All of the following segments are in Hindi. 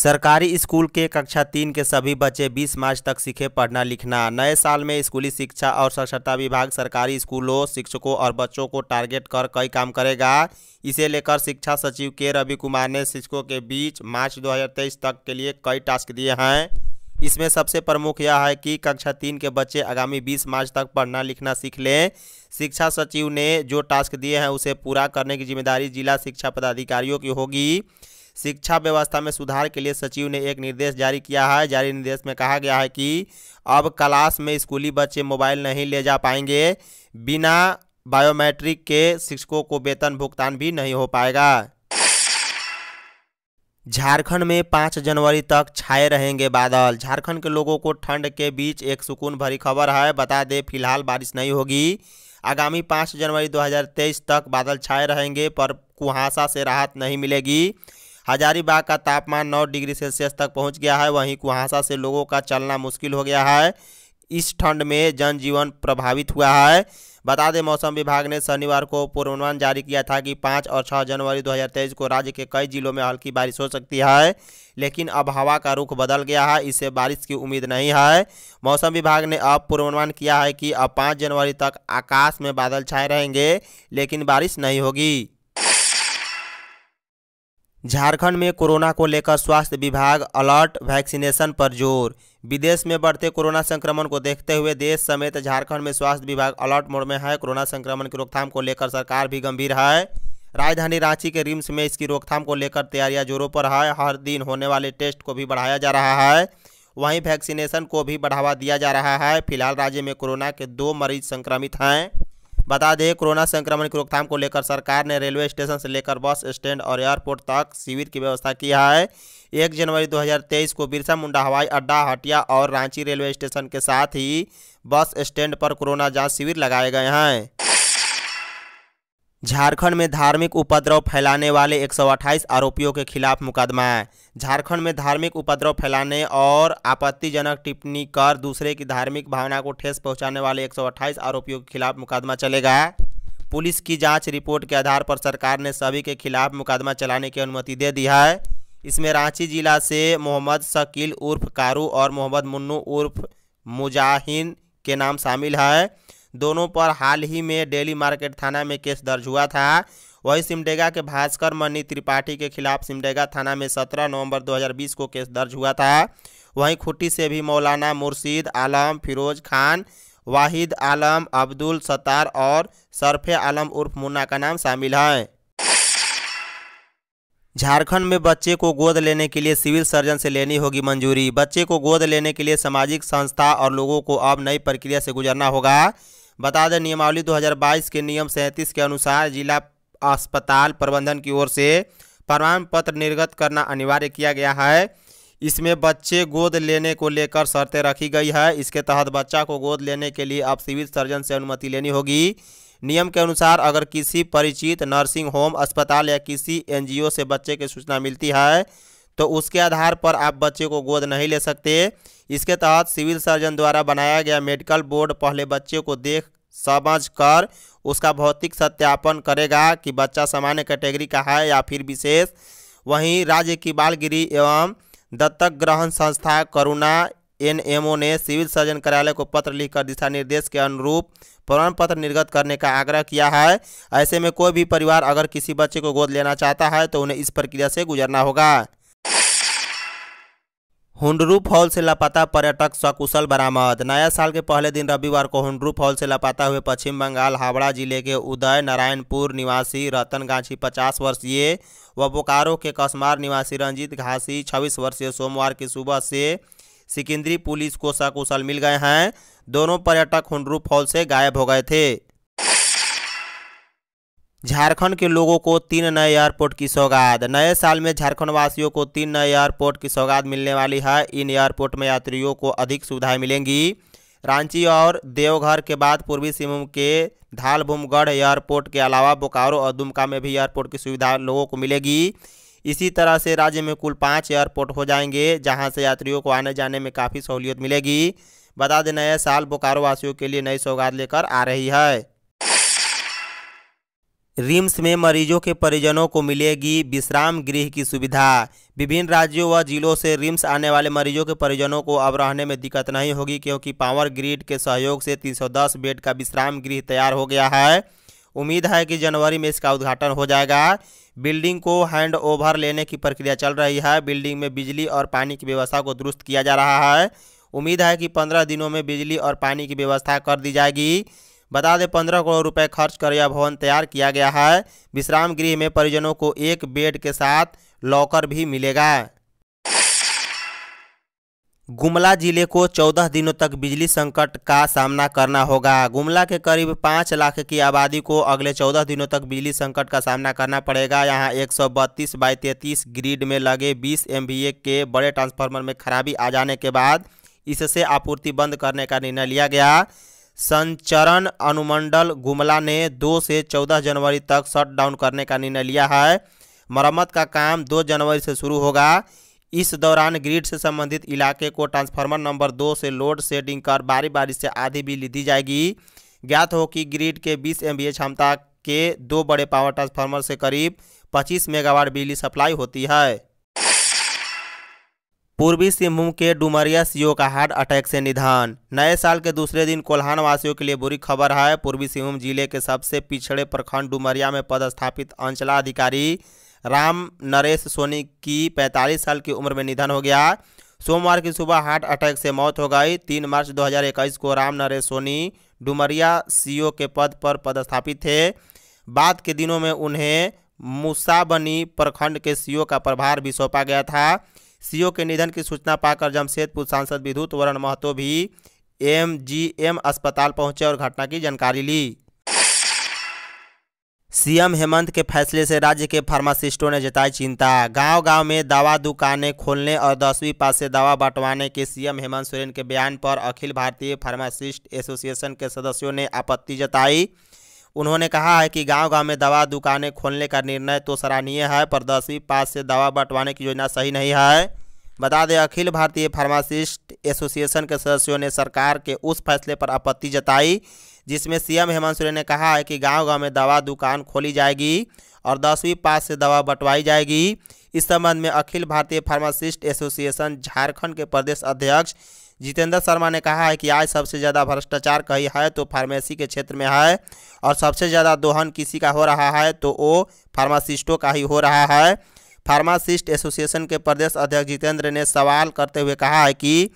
सरकारी स्कूल के कक्षा तीन के सभी बच्चे 20 मार्च तक सीखे पढ़ना लिखना नए साल में स्कूली शिक्षा और साक्षरता विभाग सरकारी स्कूलों शिक्षकों और बच्चों को टारगेट कर कई काम करेगा इसे लेकर शिक्षा सचिव के रवि कुमार ने शिक्षकों के बीच मार्च 2023 तक के लिए कई टास्क दिए हैं इसमें सबसे प्रमुख यह है कि कक्षा तीन के बच्चे आगामी बीस मार्च तक पढ़ना लिखना सीख लें शिक्षा सचिव ने जो टास्क दिए हैं उसे पूरा करने की जिम्मेदारी जिला शिक्षा पदाधिकारियों की होगी शिक्षा व्यवस्था में सुधार के लिए सचिव ने एक निर्देश जारी किया है जारी निर्देश में कहा गया है कि अब क्लास में स्कूली बच्चे मोबाइल नहीं ले जा पाएंगे बिना बायोमेट्रिक के शिक्षकों को वेतन भुगतान भी नहीं हो पाएगा झारखंड में पाँच जनवरी तक छाए रहेंगे बादल झारखंड के लोगों को ठंड के बीच एक सुकून भरी खबर है बता दें फिलहाल बारिश नहीं होगी आगामी पाँच जनवरी 2023 तक बादल छाए रहेंगे पर कुहासा से राहत नहीं मिलेगी हजारीबाग का तापमान नौ डिग्री सेल्सियस तक पहुँच गया है वहीं कुहासा से लोगों का चलना मुश्किल हो गया है इस ठंड में जनजीवन प्रभावित हुआ है बता दें मौसम विभाग ने शनिवार को पूर्वानुमान जारी किया था कि पाँच और छः जनवरी 2023 को राज्य के कई जिलों में हल्की बारिश हो सकती है लेकिन अब हवा का रुख बदल गया है इससे बारिश की उम्मीद नहीं है मौसम विभाग ने अब पूर्वानुमान किया है कि अब पाँच जनवरी तक आकाश में बादल छाए रहेंगे लेकिन बारिश नहीं होगी झारखंड में कोरोना को लेकर स्वास्थ्य विभाग अलर्ट वैक्सीनेशन पर जोर विदेश में बढ़ते कोरोना संक्रमण को देखते हुए देश समेत झारखंड में स्वास्थ्य विभाग अलर्ट मोड में है कोरोना संक्रमण की रोकथाम को लेकर सरकार भी गंभीर है राजधानी रांची के रिम्स में इसकी रोकथाम को लेकर तैयारियां जोरों पर है हर दिन होने वाले टेस्ट को भी बढ़ाया जा रहा है वहीं वैक्सीनेशन को भी बढ़ावा दिया जा रहा है फिलहाल राज्य में कोरोना के दो मरीज संक्रमित हैं बता दें कोरोना संक्रमण की रोकथाम को लेकर सरकार ने रेलवे स्टेशन से लेकर बस स्टैंड और एयरपोर्ट तक शिविर की व्यवस्था किया है एक जनवरी 2023 को बिरसा मुंडा हवाई अड्डा हटिया और रांची रेलवे स्टेशन के साथ ही बस स्टैंड पर कोरोना जांच शिविर लगाए गए हैं झारखंड में धार्मिक उपद्रव फैलाने वाले 128 आरोपियों के खिलाफ मुकदमा झारखंड में धार्मिक उपद्रव फैलाने और आपत्तिजनक टिप्पणी कर दूसरे की धार्मिक भावना को ठेस पहुंचाने वाले 128 आरोपियों के खिलाफ मुकदमा चलेगा पुलिस की जांच रिपोर्ट के आधार पर सरकार ने सभी के खिलाफ मुकदमा चलाने की अनुमति दे दी है इसमें रांची जिला से मोहम्मद शकील उर्फ कारू और मोहम्मद मुन्नू उर्फ मुजाहिन के नाम शामिल है दोनों पर हाल ही में डेली मार्केट थाना में केस दर्ज हुआ था वहीं सिमडेगा के भास्कर मनी त्रिपाठी के खिलाफ सिमडेगा थाना में 17 नवंबर 2020 को केस दर्ज हुआ था वहीं खुट्टी से भी मौलाना मुर्शीद आलम फिरोज खान वाहिद आलम अब्दुल सत्तार और सरफे आलम उर्फ मुन्ना का नाम शामिल हैं झारखंड में बच्चे को गोद लेने के लिए सिविल सर्जन से लेनी होगी मंजूरी बच्चे को गोद लेने के लिए सामाजिक संस्था और लोगों को अब नई प्रक्रिया से गुजरना होगा बता दें नियमावली 2022 के नियम सैंतीस के अनुसार जिला अस्पताल प्रबंधन की ओर से प्रमाण पत्र निर्गत करना अनिवार्य किया गया है इसमें बच्चे गोद लेने को लेकर शर्तें रखी गई है इसके तहत बच्चा को गोद लेने के लिए अब सिविल सर्जन से अनुमति लेनी होगी नियम के अनुसार अगर किसी परिचित नर्सिंग होम अस्पताल या किसी एनजीओ से बच्चे की सूचना मिलती है तो उसके आधार पर आप बच्चे को गोद नहीं ले सकते इसके तहत सिविल सर्जन द्वारा बनाया गया मेडिकल बोर्ड पहले बच्चे को देख समझ कर उसका भौतिक सत्यापन करेगा कि बच्चा सामान्य कैटेगरी का है या फिर विशेष वहीं राज्य की बालगिरी एवं दत्तक ग्रहण संस्था करुणा एनएमओ ने सिविल सर्जन कार्यालय को पत्र लिखकर दिशा निर्देश के अनुरूप प्रमाण पत्र निर्गत करने का आग्रह किया है ऐसे में कोई भी परिवार अगर किसी बच्चे को गोद लेना चाहता है तो उन्हें इस प्रक्रिया से गुजरना होगा हुंडरू फॉल से लापता पर्यटक सकुशल बरामद नया साल के पहले दिन रविवार को हुंडरू फॉल से लापता हुए पश्चिम बंगाल हावड़ा जिले के उदय नारायणपुर निवासी रतन गांछी पचास वर्षीय व बोकारो के कसमार निवासी रंजीत घासी छब्बीस वर्षीय सोमवार की सुबह से सिकिंदरी पुलिस को सकुशल मिल गए हैं दोनों पर्यटक हुंडरू फॉल से गायब हो गए थे झारखंड के लोगों को तीन नए एयरपोर्ट की सौगात नए साल में झारखंड वासियों को तीन नए एयरपोर्ट की सौगात मिलने वाली है इन एयरपोर्ट में यात्रियों को अधिक सुविधाएं मिलेंगी रांची और देवघर के बाद पूर्वी सिंहभूम के धालभूमगढ़ एयरपोर्ट के अलावा बोकारो और दुमका में भी एयरपोर्ट की सुविधा लोगों को मिलेगी इसी तरह से राज्य में कुल पाँच एयरपोर्ट हो जाएंगे जहाँ से यात्रियों को आने जाने में काफ़ी सहूलियत मिलेगी बता दें नए साल बोकारो वासियों के लिए नई सौगात लेकर आ रही है रिम्स में मरीजों के परिजनों को मिलेगी विश्राम गृह की सुविधा विभिन्न राज्यों व जिलों से रिम्स आने वाले मरीजों के परिजनों को अब रहने में दिक्कत नहीं होगी क्योंकि पावर ग्रिड के सहयोग से 310 बेड का विश्राम गृह तैयार हो गया है उम्मीद है कि जनवरी में इसका उद्घाटन हो जाएगा बिल्डिंग को हैंड ओवर लेने की प्रक्रिया चल रही है बिल्डिंग में बिजली और पानी की व्यवस्था को दुरुस्त किया जा रहा है उम्मीद है कि पंद्रह दिनों में बिजली और पानी की व्यवस्था कर दी जाएगी बता दें पंद्रह करोड़ रुपए खर्च कर यह भवन तैयार किया गया है विश्राम गृह में परिजनों को एक बेड के साथ लॉकर भी मिलेगा गुमला जिले को 14 दिनों तक बिजली संकट का सामना करना होगा गुमला के करीब 5 लाख की आबादी को अगले 14 दिनों तक बिजली संकट का सामना करना पड़ेगा यहां एक सौ बत्तीस बाई तैंतीस ग्रिड में लगे 20 एम के बड़े ट्रांसफार्मर में खराबी आ जाने के बाद इससे आपूर्ति बंद करने का निर्णय लिया गया संचरण अनुमंडल गुमला ने 2 से 14 जनवरी तक शटडाउन करने का निर्णय लिया है मरम्मत का काम 2 जनवरी से शुरू होगा इस दौरान ग्रिड से संबंधित इलाके को ट्रांसफार्मर नंबर दो से लोड शेडिंग कर बारी बारी से आधी बिजली दी जाएगी ज्ञात हो कि ग्रिड के 20 एम क्षमता के दो बड़े पावर ट्रांसफार्मर से करीब 25 मेगावाट बिजली सप्लाई होती है पूर्वी सिंहभूम के डुमरिया सीओ का हार्ट अटैक से निधन नए साल के दूसरे दिन कोल्हान वासियों के लिए बुरी खबर है पूर्वी सिंहभूम जिले के सबसे पिछड़े प्रखंड डुमरिया में पदस्थापित अंचलाधिकारी राम नरेश सोनी की 45 साल की उम्र में निधन हो गया सोमवार की सुबह हार्ट अटैक से मौत हो गई तीन मार्च दो को राम नरेश सोनी डुमरिया सी के पद पर पदस्थापित थे बाद के दिनों में उन्हें मुसाबनी प्रखंड के सीओ का प्रभार भी सौंपा गया था सीओ के निधन की सूचना पाकर जमशेदपुर सांसद विद्युत वरण महतो भी एमजीएम अस्पताल पहुंचे और घटना की जानकारी ली सीएम हेमंत के फैसले से राज्य के फार्मासिस्टों ने जताई चिंता गांव-गांव में दवा दुकानें खोलने और दसवीं पास से दवा बंटवाने के सीएम हेमंत सोरेन के बयान पर अखिल भारतीय फार्मासिस्ट एसोसिएशन के सदस्यों ने आपत्ति जताई उन्होंने कहा है कि गांव-गांव में दवा दुकानें खोलने का निर्णय तो सराहनीय है पर दसवीं पास से दवा बंटवाने की योजना सही नहीं है बता दें अखिल भारतीय फार्मासिस्ट एसोसिएशन के सदस्यों ने सरकार के उस फैसले पर आपत्ति जताई जिसमें सीएम हेमंत सोरेन ने कहा है कि गांव-गांव में दवा दुकान खोली जाएगी और दसवीं पास से दवा बंटवाई जाएगी इस संबंध में अखिल भारतीय फार्मासिस्ट एसोसिएशन झारखंड के प्रदेश अध्यक्ष जितेंद्र शर्मा ने कहा है कि आज सबसे ज़्यादा भ्रष्टाचार कहीं है तो फार्मेसी के क्षेत्र में है और सबसे ज़्यादा दोहन किसी का हो रहा है तो वो फार्मासिस्टों का ही हो रहा है फार्मासिस्ट एसोसिएशन के प्रदेश अध्यक्ष जितेंद्र ने सवाल करते हुए कहा है कि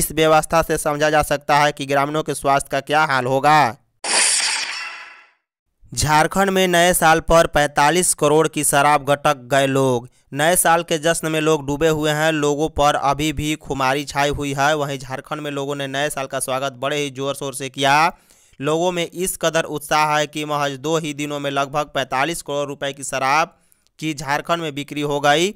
इस व्यवस्था से समझा जा सकता है कि ग्रामीणों के स्वास्थ्य का क्या हाल होगा झारखंड में नए साल पर 45 करोड़ की शराब गटक गए लोग नए साल के जश्न में लोग डूबे हुए हैं लोगों पर अभी भी खुमारी छाई हुई है वहीं झारखंड में लोगों ने नए साल का स्वागत बड़े ही जोर शोर से किया लोगों में इस कदर उत्साह है कि महज दो ही दिनों में लगभग 45 करोड़ रुपए की शराब की झारखंड में बिक्री हो गई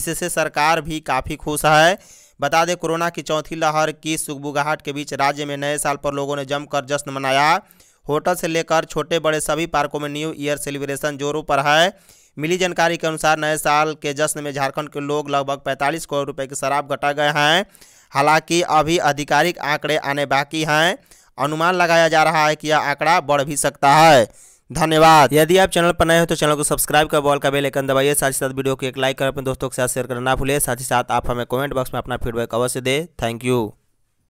इससे सरकार भी काफ़ी खुश है बता दें कोरोना की चौथी लहर की सुखबुगाहट के बीच राज्य में नए साल पर लोगों ने जमकर जश्न मनाया होटल से लेकर छोटे बड़े सभी पार्कों में न्यू ईयर सेलिब्रेशन जोरों पर है मिली जानकारी के अनुसार नए साल के जश्न में झारखंड के लोग लगभग पैंतालीस करोड़ रुपए की शराब घटा गए हैं हालांकि अभी आधिकारिक आंकड़े आने बाकी हैं अनुमान लगाया जा रहा है कि यह आंकड़ा बढ़ भी सकता है धन्यवाद यदि आप चैनल पर नए हो तो चैनल को सब्सक्राइब कर बॉल का बेल आइकन दबाइए साथ ही साथ वीडियो को एक लाइक कर अपने दोस्तों के साथ शेयर करना ना भूलिए साथ ही साथ आप हमें कमेंट बॉक्स में अपना फीडबैक अवश्य दें थैंक यू